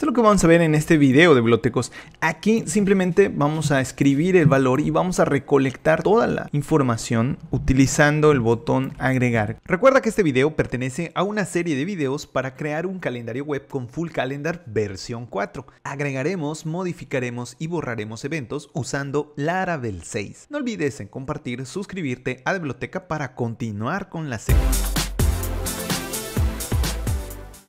Esto es lo que vamos a ver en este video de bibliotecos. Aquí simplemente vamos a escribir el valor y vamos a recolectar toda la información utilizando el botón agregar. Recuerda que este video pertenece a una serie de videos para crear un calendario web con Full Calendar versión 4. Agregaremos, modificaremos y borraremos eventos usando del 6. No olvides en compartir, suscribirte a la biblioteca para continuar con la serie.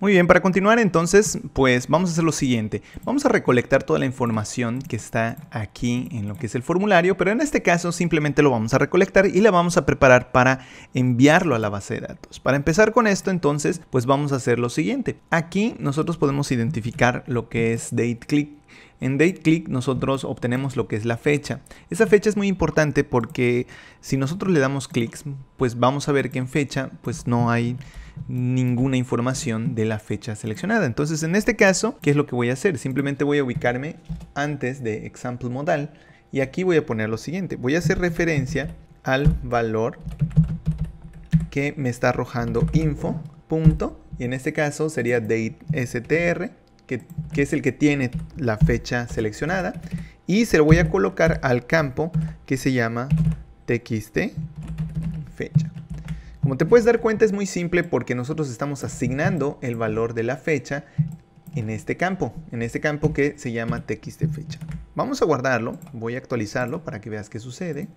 Muy bien, para continuar entonces, pues vamos a hacer lo siguiente. Vamos a recolectar toda la información que está aquí en lo que es el formulario, pero en este caso simplemente lo vamos a recolectar y la vamos a preparar para enviarlo a la base de datos. Para empezar con esto entonces, pues vamos a hacer lo siguiente. Aquí nosotros podemos identificar lo que es date click. En date click nosotros obtenemos lo que es la fecha. Esa fecha es muy importante porque si nosotros le damos clics, pues vamos a ver que en fecha pues no hay ninguna información de la fecha seleccionada. Entonces, en este caso, ¿qué es lo que voy a hacer? Simplemente voy a ubicarme antes de example modal y aquí voy a poner lo siguiente. Voy a hacer referencia al valor que me está arrojando info, punto, y en este caso sería date str, que, que es el que tiene la fecha seleccionada, y se lo voy a colocar al campo que se llama txt fecha. Como te puedes dar cuenta es muy simple porque nosotros estamos asignando el valor de la fecha en este campo, en este campo que se llama de fecha. Vamos a guardarlo, voy a actualizarlo para que veas qué sucede.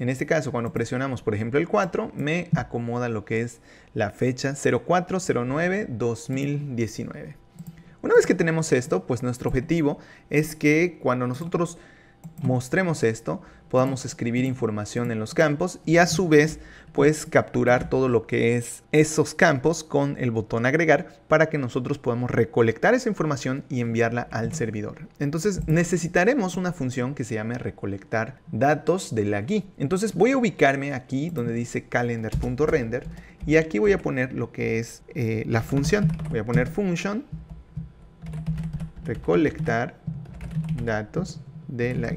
En este caso, cuando presionamos, por ejemplo, el 4, me acomoda lo que es la fecha 0409-2019. Una vez que tenemos esto, pues nuestro objetivo es que cuando nosotros mostremos esto, podamos escribir información en los campos y a su vez pues capturar todo lo que es esos campos con el botón agregar para que nosotros podamos recolectar esa información y enviarla al servidor. Entonces necesitaremos una función que se llame recolectar datos de la guía. Entonces voy a ubicarme aquí donde dice calendar.render y aquí voy a poner lo que es eh, la función. Voy a poner function recolectar datos de la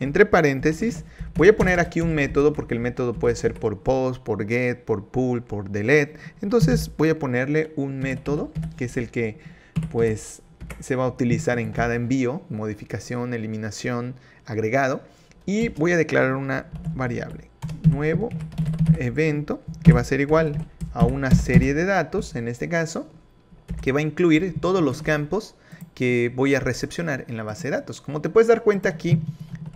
Entre paréntesis, voy a poner aquí un método porque el método puede ser por post, por get, por pull, por delete. Entonces voy a ponerle un método que es el que pues se va a utilizar en cada envío, modificación, eliminación, agregado. Y voy a declarar una variable, nuevo evento, que va a ser igual a una serie de datos, en este caso, que va a incluir todos los campos que voy a recepcionar en la base de datos. Como te puedes dar cuenta aquí,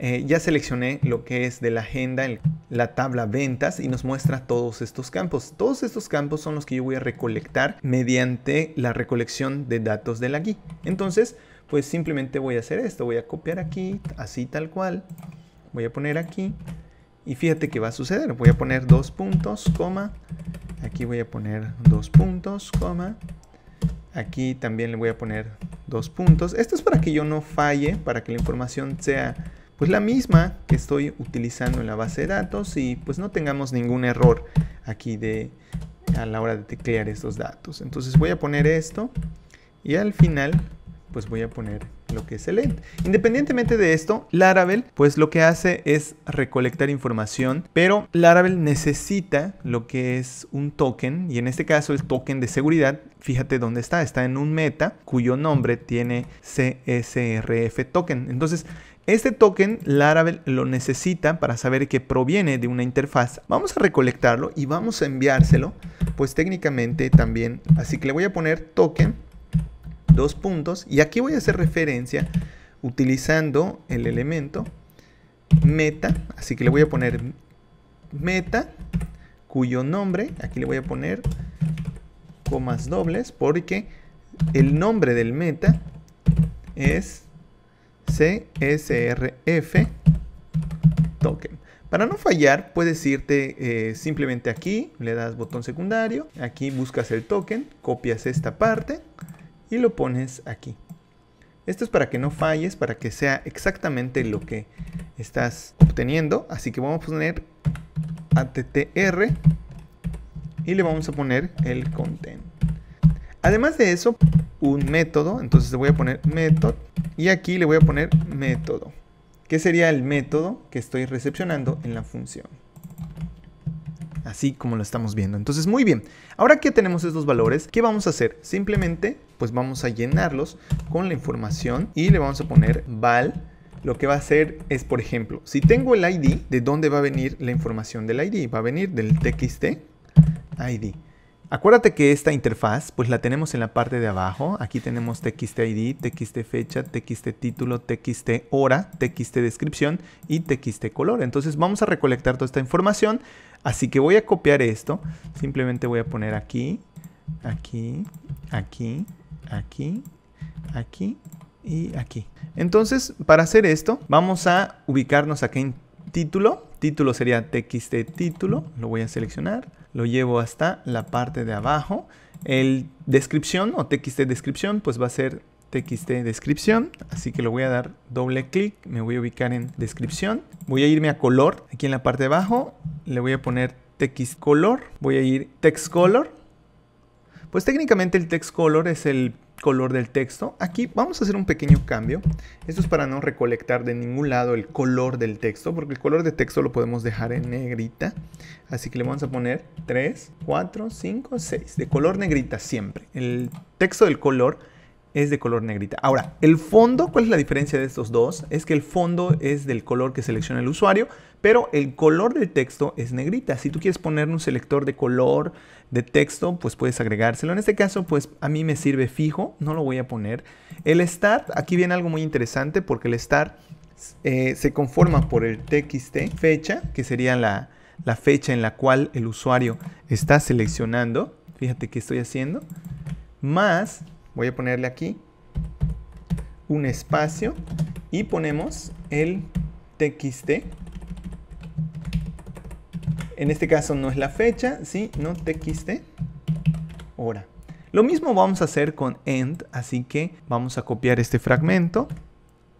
eh, ya seleccioné lo que es de la agenda, la tabla ventas y nos muestra todos estos campos. Todos estos campos son los que yo voy a recolectar mediante la recolección de datos de la guía. Entonces, pues simplemente voy a hacer esto. Voy a copiar aquí, así tal cual. Voy a poner aquí. Y fíjate qué va a suceder. Voy a poner dos puntos, coma. Aquí voy a poner dos puntos, coma. Aquí también le voy a poner dos puntos. Esto es para que yo no falle, para que la información sea pues la misma que estoy utilizando en la base de datos y pues no tengamos ningún error aquí de a la hora de teclear estos datos. Entonces voy a poner esto y al final pues voy a poner lo que es el end Independientemente de esto, Laravel pues lo que hace es recolectar información, pero Laravel necesita lo que es un token y en este caso el token de seguridad, fíjate dónde está, está en un meta cuyo nombre tiene CSRF token. Entonces, este token Laravel lo necesita para saber que proviene de una interfaz. Vamos a recolectarlo y vamos a enviárselo, pues técnicamente también. Así que le voy a poner token dos puntos. Y aquí voy a hacer referencia utilizando el elemento meta. Así que le voy a poner meta, cuyo nombre, aquí le voy a poner comas dobles, porque el nombre del meta es CSRF token. Para no fallar, puedes irte eh, simplemente aquí, le das botón secundario, aquí buscas el token, copias esta parte, y lo pones aquí. Esto es para que no falles, para que sea exactamente lo que estás obteniendo. Así que vamos a poner attr y le vamos a poner el content. Además de eso, un método, entonces le voy a poner método y aquí le voy a poner método, que sería el método que estoy recepcionando en la función así como lo estamos viendo. Entonces, muy bien, ahora que tenemos estos valores, ¿qué vamos a hacer? Simplemente, pues vamos a llenarlos con la información y le vamos a poner val lo que va a hacer es, por ejemplo, si tengo el ID, ¿de dónde va a venir la información del ID? Va a venir del txt ID. Acuérdate que esta interfaz, pues la tenemos en la parte de abajo. Aquí tenemos txt ID, txt fecha, txt título, txt hora, txt descripción y txt color. Entonces vamos a recolectar toda esta información Así que voy a copiar esto. Simplemente voy a poner aquí, aquí, aquí, aquí, aquí y aquí. Entonces, para hacer esto, vamos a ubicarnos aquí en título. Título sería txt título. Lo voy a seleccionar. Lo llevo hasta la parte de abajo. El descripción o txt descripción, pues va a ser txt descripción, así que lo voy a dar doble clic, me voy a ubicar en descripción, voy a irme a color, aquí en la parte de abajo le voy a poner text color, voy a ir text color, pues técnicamente el text color es el color del texto. Aquí vamos a hacer un pequeño cambio. Esto es para no recolectar de ningún lado el color del texto, porque el color de texto lo podemos dejar en negrita. Así que le vamos a poner 3, 4, 5, 6, de color negrita siempre. El texto del color es de color negrita. Ahora, el fondo, ¿cuál es la diferencia de estos dos? Es que el fondo es del color que selecciona el usuario, pero el color del texto es negrita. Si tú quieres poner un selector de color de texto, pues puedes agregárselo. En este caso, pues a mí me sirve fijo, no lo voy a poner. El start, aquí viene algo muy interesante porque el start eh, se conforma por el txt fecha, que sería la, la fecha en la cual el usuario está seleccionando. Fíjate qué estoy haciendo. Más voy a ponerle aquí un espacio y ponemos el txt. En este caso no es la fecha, no txt hora. Lo mismo vamos a hacer con end, así que vamos a copiar este fragmento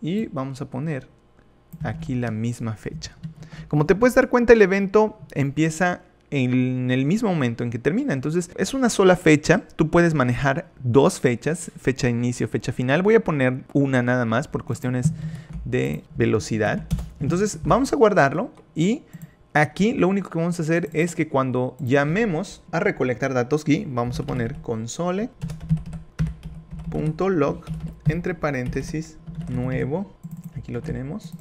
y vamos a poner aquí la misma fecha. Como te puedes dar cuenta, el evento empieza en el mismo momento en que termina. Entonces es una sola fecha, tú puedes manejar dos fechas, fecha inicio, fecha final. Voy a poner una nada más por cuestiones de velocidad. Entonces vamos a guardarlo y aquí lo único que vamos a hacer es que cuando llamemos a recolectar datos aquí, vamos a poner console.log entre paréntesis nuevo, aquí lo tenemos,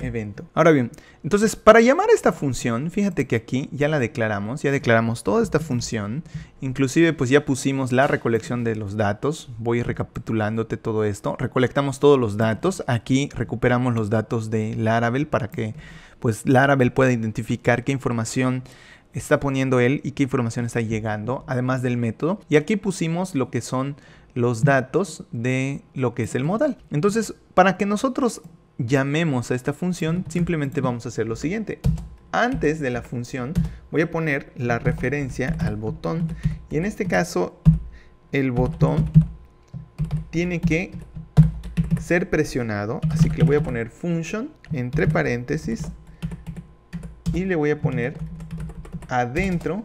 evento. Ahora bien, entonces para llamar a esta función, fíjate que aquí ya la declaramos, ya declaramos toda esta función, inclusive pues ya pusimos la recolección de los datos, voy recapitulándote todo esto, recolectamos todos los datos, aquí recuperamos los datos de Laravel para que pues Laravel pueda identificar qué información está poniendo él y qué información está llegando, además del método. Y aquí pusimos lo que son los datos de lo que es el modal. Entonces, para que nosotros llamemos a esta función, simplemente vamos a hacer lo siguiente. Antes de la función voy a poner la referencia al botón y en este caso el botón tiene que ser presionado, así que le voy a poner function entre paréntesis y le voy a poner adentro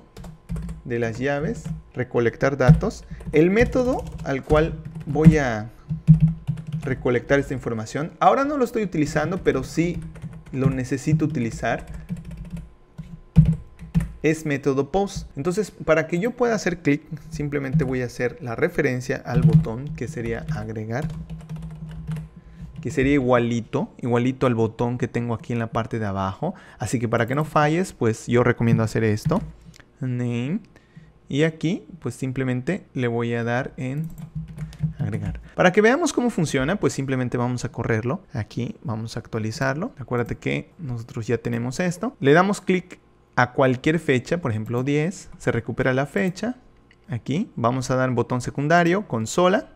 de las llaves recolectar datos el método al cual voy a recolectar esta información. Ahora no lo estoy utilizando, pero sí lo necesito utilizar. Es método post. Entonces, para que yo pueda hacer clic, simplemente voy a hacer la referencia al botón que sería agregar que sería igualito, igualito al botón que tengo aquí en la parte de abajo. Así que para que no falles, pues yo recomiendo hacer esto. Name. Y aquí, pues simplemente le voy a dar en para que veamos cómo funciona, pues simplemente vamos a correrlo. Aquí vamos a actualizarlo. Acuérdate que nosotros ya tenemos esto. Le damos clic a cualquier fecha, por ejemplo 10, se recupera la fecha. Aquí vamos a dar botón secundario, consola.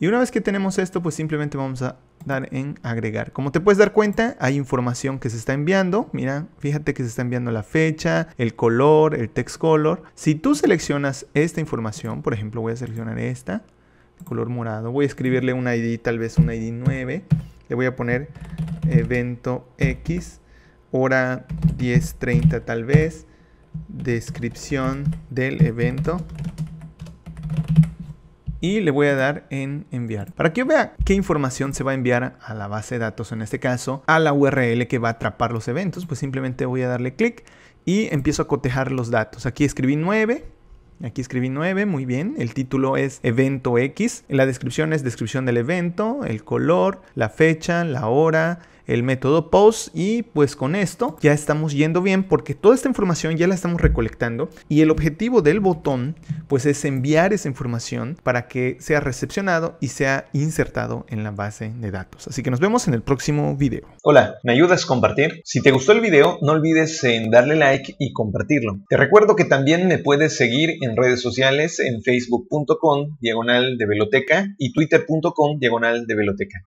Y una vez que tenemos esto, pues simplemente vamos a dar en agregar. Como te puedes dar cuenta, hay información que se está enviando. Mira, fíjate que se está enviando la fecha, el color, el text color. Si tú seleccionas esta información, por ejemplo, voy a seleccionar esta, color morado. Voy a escribirle un ID, tal vez un ID 9. Le voy a poner evento X, hora 10.30 tal vez. Descripción del evento. Y le voy a dar en enviar. Para que vea qué información se va a enviar a la base de datos, en este caso, a la URL que va a atrapar los eventos, pues simplemente voy a darle clic y empiezo a cotejar los datos. Aquí escribí 9, Aquí escribí 9, muy bien. El título es evento X. La descripción es descripción del evento, el color, la fecha, la hora, el método post y pues con esto ya estamos yendo bien porque toda esta información ya la estamos recolectando y el objetivo del botón pues es enviar esa información para que sea recepcionado y sea insertado en la base de datos. Así que nos vemos en el próximo video. Hola, ¿me ayudas a compartir? Si te gustó el video no olvides en darle like y compartirlo. Te recuerdo que también me puedes seguir en redes sociales en facebook.com diagonal de veloteca y twitter.com diagonal de veloteca.